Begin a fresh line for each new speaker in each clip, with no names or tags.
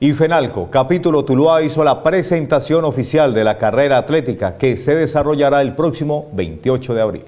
Y FENALCO, capítulo Tuluá, hizo la presentación oficial de la carrera atlética que se desarrollará el próximo 28 de abril.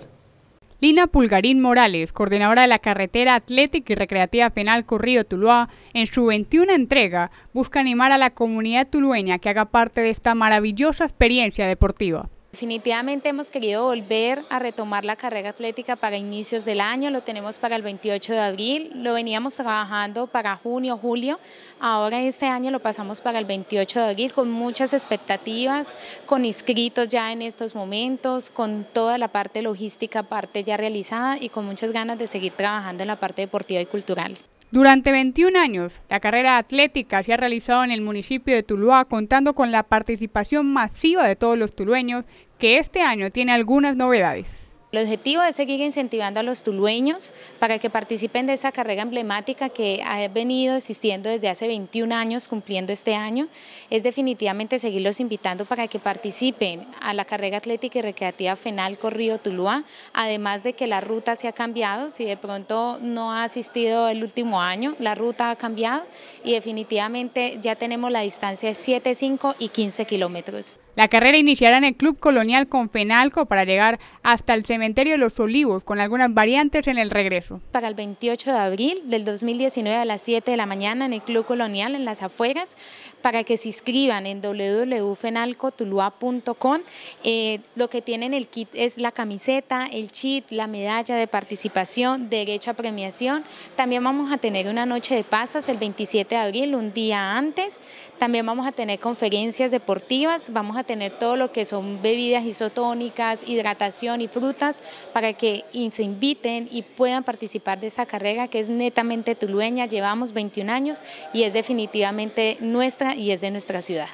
Lina Pulgarín Morales, coordinadora de la carretera atlética y recreativa FENALCO Río Tuluá, en su 21 entrega busca animar a la comunidad tulueña que haga parte de esta maravillosa experiencia deportiva.
Definitivamente hemos querido volver a retomar la carrera atlética para inicios del año, lo tenemos para el 28 de abril, lo veníamos trabajando para junio, julio, ahora este año lo pasamos para el 28 de abril con muchas expectativas, con inscritos ya en estos momentos, con toda la parte logística, parte ya realizada y con muchas ganas de seguir trabajando en la parte deportiva y cultural.
Durante 21 años, la carrera atlética se ha realizado en el municipio de Tuluá, contando con la participación masiva de todos los tulueños, que este año tiene algunas novedades. El objetivo
es seguir incentivando a los tulueños para que participen de esa carrera emblemática que ha venido existiendo desde hace 21 años, cumpliendo este año. Es definitivamente seguirlos invitando para que participen a la carrera atlética y recreativa FENAL Corrido Tulúa además de que la ruta se ha cambiado, si de pronto no ha asistido el último año, la ruta ha cambiado y definitivamente ya tenemos la distancia de 7, 5 y 15 kilómetros.
La carrera iniciará en el Club Colonial con fenalco para llegar hasta el Cementerio de los
Olivos, con
algunas variantes en el regreso.
Para el 28 de abril del 2019 a las 7 de la mañana en el Club Colonial, en las afueras, para que se inscriban en www.fenalcotulua.com. Eh, lo que tienen el kit es la camiseta, el chip, la medalla de participación, derecho a premiación. También vamos a tener una noche de pasas el 27 de abril, un día antes. También vamos a tener conferencias deportivas, vamos a tener todo lo que son bebidas isotónicas, hidratación y frutas para que se inviten y puedan participar de esa carrera que es netamente tulueña, llevamos 21 años y es definitivamente nuestra y es de nuestra ciudad.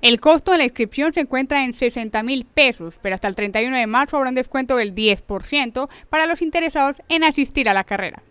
El costo de la inscripción se encuentra en 60 mil pesos, pero hasta el 31 de marzo habrá un descuento del 10% para los interesados en asistir a la carrera.